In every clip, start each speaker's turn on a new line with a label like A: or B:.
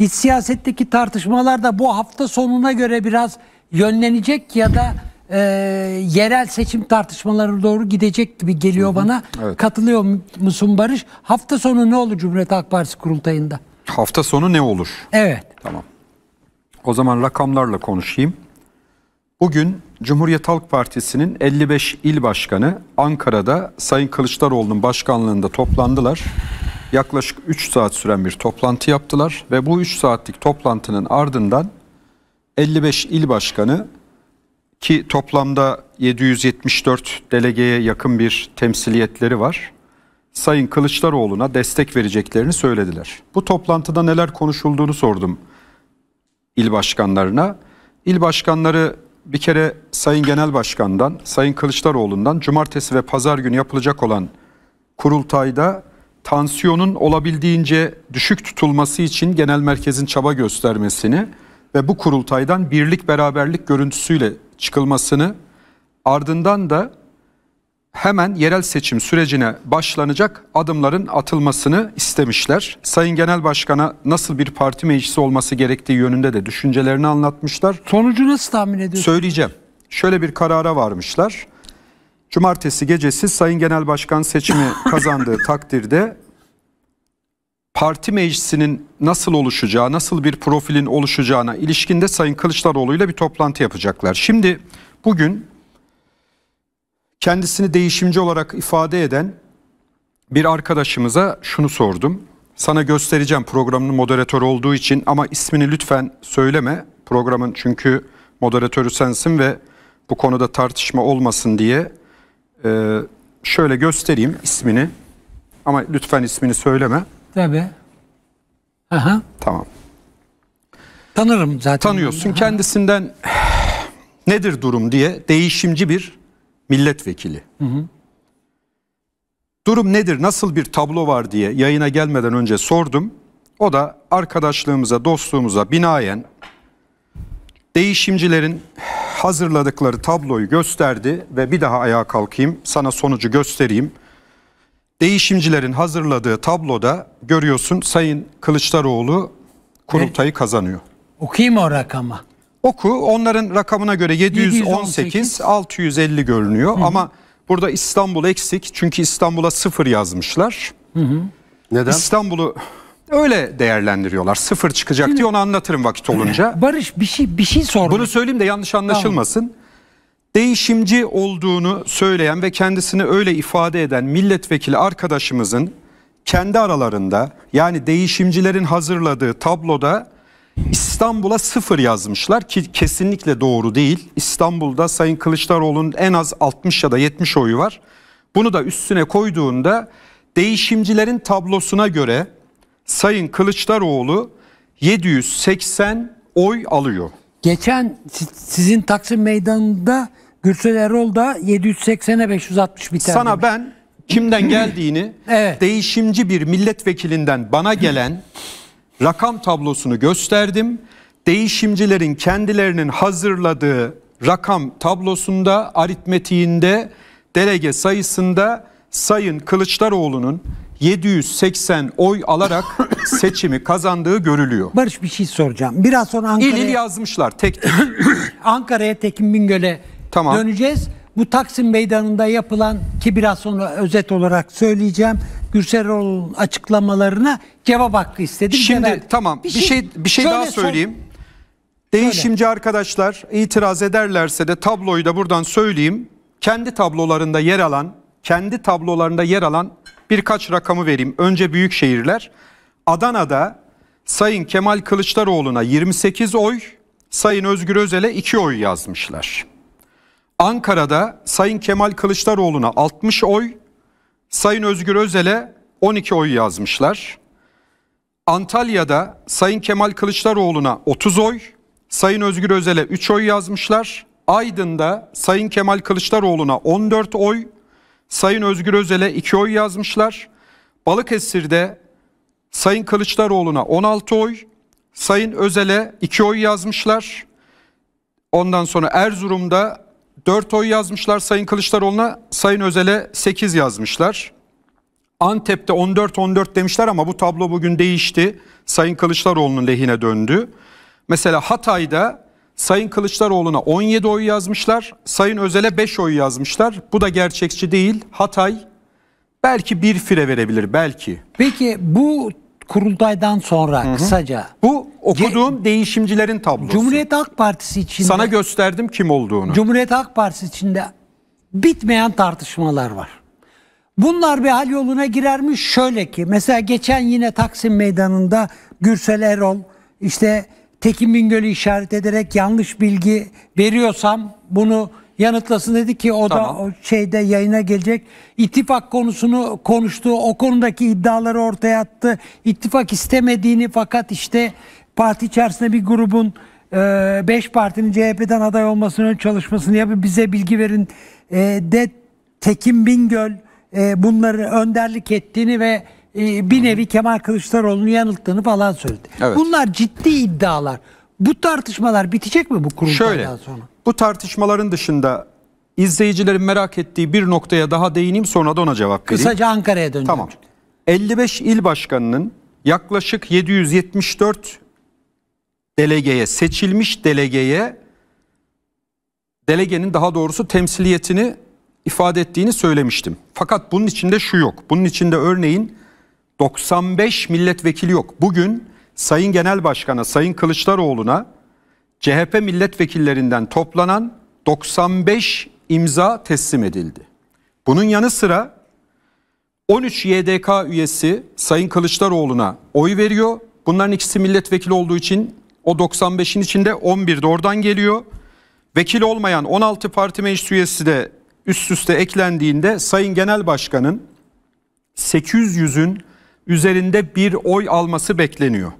A: İç siyasetteki tartışmalar da bu hafta sonuna göre biraz yönlenecek ya da e, yerel seçim tartışmaları doğru gidecek gibi geliyor bana. Evet. Katılıyor musun Barış? Hafta sonu ne olur Cumhuriyet Halk Partisi kurultayında?
B: Hafta sonu ne olur? Evet. Tamam. O zaman rakamlarla konuşayım. Bugün Cumhuriyet Halk Partisi'nin 55 il başkanı Ankara'da Sayın Kılıçdaroğlu'nun başkanlığında toplandılar yaklaşık 3 saat süren bir toplantı yaptılar ve bu 3 saatlik toplantının ardından 55 il başkanı ki toplamda 774 delegeye yakın bir temsiliyetleri var. Sayın Kılıçdaroğlu'na destek vereceklerini söylediler. Bu toplantıda neler konuşulduğunu sordum il başkanlarına. İl başkanları bir kere Sayın Genel Başkan'dan, Sayın Kılıçdaroğlu'ndan cumartesi ve pazar günü yapılacak olan kurultayda tansiyonun olabildiğince düşük tutulması için genel merkezin çaba göstermesini ve bu kurultaydan birlik beraberlik görüntüsüyle çıkılmasını ardından da hemen yerel seçim sürecine başlanacak adımların atılmasını istemişler. Sayın Genel Başkan'a nasıl bir parti meclisi olması gerektiği yönünde de düşüncelerini anlatmışlar. Sonucu nasıl tahmin ediyorsunuz? Söyleyeceğim. Şöyle bir karara varmışlar. Cumartesi gecesi Sayın Genel Başkan seçimi kazandığı takdirde parti meclisinin nasıl oluşacağı, nasıl bir profilin oluşacağına ilişkinde Sayın Kılıçdaroğlu ile bir toplantı yapacaklar. Şimdi bugün kendisini değişimci olarak ifade eden bir arkadaşımıza şunu sordum. Sana göstereceğim programın moderatörü olduğu için ama ismini lütfen söyleme. Programın çünkü moderatörü sensin ve bu konuda tartışma olmasın diye ee, şöyle göstereyim ismini. Ama lütfen ismini söyleme. Tabii. Aha. Tamam. Tanırım zaten. Tanıyorsun. Kendisinden nedir durum diye değişimci bir milletvekili. Hı hı. Durum nedir, nasıl bir tablo var diye yayına gelmeden önce sordum. O da arkadaşlığımıza, dostluğumuza binaen değişimcilerin hazırladıkları tabloyu gösterdi ve bir daha ayağa kalkayım sana sonucu göstereyim. Değişimcilerin hazırladığı tabloda görüyorsun Sayın Kılıçdaroğlu kurultayı kazanıyor. Okuyayım o rakamı. Oku onların rakamına göre 718, 718. 650 görünüyor hı hı. ama burada İstanbul eksik çünkü İstanbul'a sıfır yazmışlar. Hı hı. Neden? İstanbul'u Öyle değerlendiriyorlar. Sıfır çıkacak Şimdi, diye onu anlatırım vakit olunca. Barış bir şey bir şey sor. Bunu söyleyeyim de yanlış anlaşılmasın. Tamam. Değişimci olduğunu söyleyen ve kendisini öyle ifade eden milletvekili arkadaşımızın kendi aralarında yani değişimcilerin hazırladığı tabloda İstanbul'a sıfır yazmışlar ki kesinlikle doğru değil. İstanbul'da Sayın Kılıçdaroğlu'nun en az 60 ya da 70 oyu var. Bunu da üstüne koyduğunda değişimcilerin tablosuna göre Sayın Kılıçdaroğlu 780 oy alıyor.
A: Geçen sizin Taksim Meydanı'nda Gürsel Erol da 780'e 560 biter. Sana demiş. ben
B: kimden geldiğini evet. değişimci bir milletvekilinden bana gelen rakam tablosunu gösterdim. Değişimcilerin kendilerinin hazırladığı rakam tablosunda aritmetiğinde delege sayısında Sayın Kılıçdaroğlu'nun 780 oy alarak seçimi kazandığı görülüyor.
A: Barış bir şey soracağım. Biraz sonra Ankara'ya... İl il yazmışlar tek Ankara'ya Tekin Bingöl'e tamam. döneceğiz. Bu Taksim Meydanı'nda yapılan ki biraz sonra özet olarak söyleyeceğim. Gürseroğlu'nun açıklamalarına cevap hakkı istedim. Şimdi Cevap. tamam bir şey-, şey bir şey, bir şey daha söyleyeyim.
B: Son... Değişimci Söyle. arkadaşlar itiraz ederlerse de tabloyu da buradan söyleyeyim. Kendi tablolarında yer alan, kendi tablolarında yer alan Birkaç rakamı vereyim. Önce büyük şehirler. Adana'da Sayın Kemal Kılıçdaroğlu'na 28 oy, Sayın Özgür Özel'e 2 oy yazmışlar. Ankara'da Sayın Kemal Kılıçdaroğlu'na 60 oy, Sayın Özgür Özel'e 12 oy yazmışlar. Antalya'da Sayın Kemal Kılıçdaroğlu'na 30 oy, Sayın Özgür Özel'e 3 oy yazmışlar. Aydın'da Sayın Kemal Kılıçdaroğlu'na 14 oy, Sayın Özgür Özel'e iki oy yazmışlar. Balıkesir'de Sayın Kılıçdaroğlu'na 16 oy, Sayın Özel'e 2 oy yazmışlar. Ondan sonra Erzurum'da 4 oy yazmışlar Sayın Kılıçdaroğlu'na, Sayın Özel'e 8 yazmışlar. Antep'te 14-14 demişler ama bu tablo bugün değişti. Sayın Kılıçdaroğlu'nun lehine döndü. Mesela Hatay'da Sayın Kılıçdaroğlu'na 17 oy yazmışlar. Sayın Özel'e 5 oy yazmışlar. Bu da gerçekçi değil. Hatay belki bir fire verebilir belki. Peki bu kurultaydan sonra Hı-hı. kısaca. Bu okuduğum Ge- değişimcilerin tablosu. Cumhuriyet Halk Partisi içinde. Sana gösterdim kim olduğunu.
A: Cumhuriyet Halk Partisi içinde bitmeyen tartışmalar var. Bunlar bir hal yoluna girermiş şöyle ki mesela geçen yine Taksim Meydanı'nda Gürsel Erol işte Tekin Bingöl'ü işaret ederek yanlış bilgi veriyorsam bunu yanıtlasın dedi ki o tamam. da o şeyde yayına gelecek. İttifak konusunu konuştu. O konudaki iddiaları ortaya attı. İttifak istemediğini fakat işte parti içerisinde bir grubun 5 e, partinin CHP'den aday olmasının ön çalışmasını yapıp bize bilgi verin e, de Tekin Bingöl e, bunları önderlik ettiğini ve ee, bir nevi Kemal Kılıçdaroğlu'nu yanılttığını falan söyledi. Evet. Bunlar ciddi iddialar. Bu tartışmalar bitecek mi bu kurultaydan Şöyle, sonra?
B: Bu tartışmaların dışında izleyicilerin merak ettiği bir noktaya daha değineyim sonra da ona cevap vereyim. Kısaca Ankara'ya döneceğim. Tamam. 55 il başkanının yaklaşık 774 delegeye, seçilmiş delegeye delegenin daha doğrusu temsiliyetini ifade ettiğini söylemiştim. Fakat bunun içinde şu yok. Bunun içinde örneğin 95 milletvekili yok. Bugün Sayın Genel Başkan'a, Sayın Kılıçdaroğlu'na CHP milletvekillerinden toplanan 95 imza teslim edildi. Bunun yanı sıra 13 YDK üyesi Sayın Kılıçdaroğlu'na oy veriyor. Bunların ikisi milletvekili olduğu için o 95'in içinde 11 de oradan geliyor. Vekil olmayan 16 parti meclis üyesi de üst üste eklendiğinde Sayın Genel Başkan'ın 800'ün üzerinde bir oy alması bekleniyor.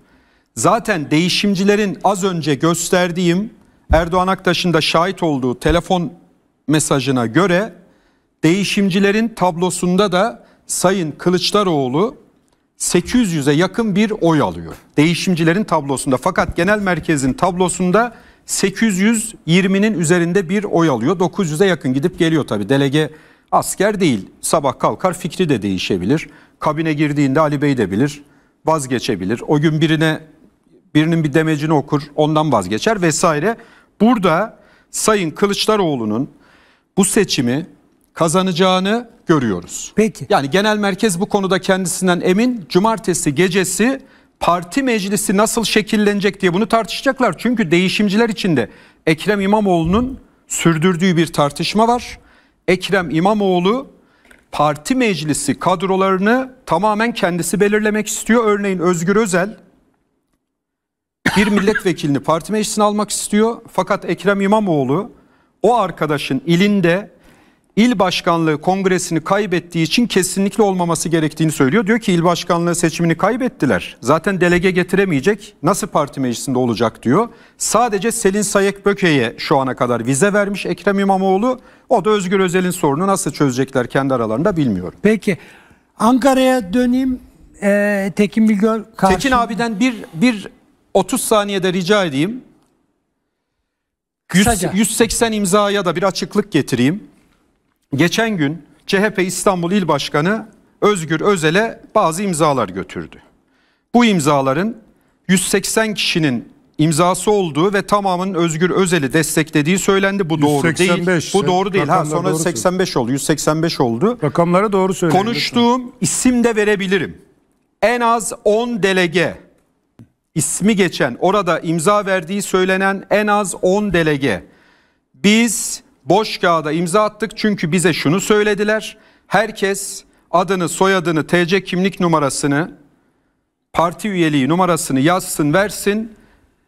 B: Zaten değişimcilerin az önce gösterdiğim Erdoğan Aktaş'ın da şahit olduğu telefon mesajına göre değişimcilerin tablosunda da Sayın Kılıçdaroğlu 800'e yakın bir oy alıyor. Değişimcilerin tablosunda fakat genel merkezin tablosunda 820'nin üzerinde bir oy alıyor. 900'e yakın gidip geliyor tabii delege Asker değil. Sabah kalkar fikri de değişebilir. Kabine girdiğinde Ali Bey de bilir. Vazgeçebilir. O gün birine birinin bir demecini okur, ondan vazgeçer vesaire. Burada Sayın Kılıçdaroğlu'nun bu seçimi kazanacağını görüyoruz. Peki. Yani genel merkez bu konuda kendisinden emin. Cumartesi gecesi parti meclisi nasıl şekillenecek diye bunu tartışacaklar. Çünkü değişimciler içinde Ekrem İmamoğlu'nun sürdürdüğü bir tartışma var. Ekrem İmamoğlu parti meclisi kadrolarını tamamen kendisi belirlemek istiyor. Örneğin Özgür Özel bir milletvekilini parti meclisine almak istiyor. Fakat Ekrem İmamoğlu o arkadaşın ilinde il başkanlığı kongresini kaybettiği için kesinlikle olmaması gerektiğini söylüyor. Diyor ki il başkanlığı seçimini kaybettiler. Zaten delege getiremeyecek. Nasıl parti meclisinde olacak diyor. Sadece Selin Sayek Böke'ye şu ana kadar vize vermiş Ekrem İmamoğlu. O da Özgür Özel'in sorunu nasıl çözecekler kendi aralarında bilmiyorum. Peki
A: Ankara'ya döneyim. Ee, Tekin Bilgöl karşı... Tekin
B: abiden bir, bir 30 saniyede rica edeyim. 100, Kısaca. 180 imzaya da bir açıklık getireyim geçen gün CHP İstanbul İl Başkanı Özgür Özel'e bazı imzalar götürdü. Bu imzaların 180 kişinin imzası olduğu ve tamamının Özgür Özel'i desteklediği söylendi. Bu doğru 185, değil. Bu doğru değil. Ha sonra 85 oldu. 185 oldu. Rakamları doğru söyledim. Konuştuğum isim de verebilirim. En az 10 delege ismi geçen orada imza verdiği söylenen en az 10 delege. Biz boş kağıda imza attık çünkü bize şunu söylediler. Herkes adını, soyadını, TC kimlik numarasını, parti üyeliği numarasını yazsın, versin.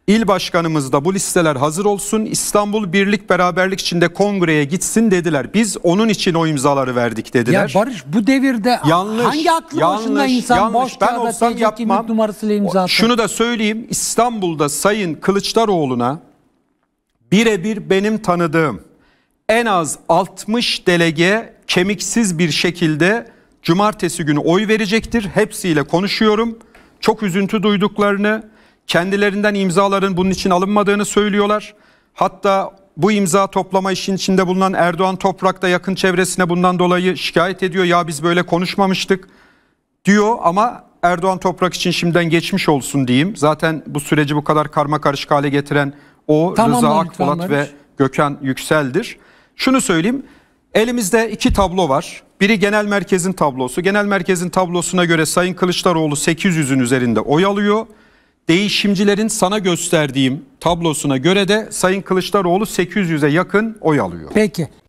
B: İl başkanımız da bu listeler hazır olsun. İstanbul Birlik Beraberlik içinde kongreye gitsin dediler. Biz onun için o imzaları verdik dediler. Ya Barış bu devirde yanlış, hangi aklı yanlış, başında insan yanlış. boş ben kağıda olsam yapmam.
A: numarasıyla imza atar? Şunu da
B: söyleyeyim İstanbul'da Sayın Kılıçdaroğlu'na birebir benim tanıdığım en az 60 delege kemiksiz bir şekilde cumartesi günü oy verecektir. Hepsiyle konuşuyorum. Çok üzüntü duyduklarını, kendilerinden imzaların bunun için alınmadığını söylüyorlar. Hatta bu imza toplama işin içinde bulunan Erdoğan Toprak da yakın çevresine bundan dolayı şikayet ediyor. Ya biz böyle konuşmamıştık diyor ama Erdoğan Toprak için şimdiden geçmiş olsun diyeyim. Zaten bu süreci bu kadar karma karışık hale getiren o tamam, Rıza Akpolat ve Gökhan Yüksel'dir. Şunu söyleyeyim. Elimizde iki tablo var. Biri genel merkezin tablosu. Genel merkezin tablosuna göre Sayın Kılıçdaroğlu 800'ün üzerinde oy alıyor. Değişimcilerin sana gösterdiğim tablosuna göre de Sayın Kılıçdaroğlu 800'e yakın oy alıyor.
A: Peki.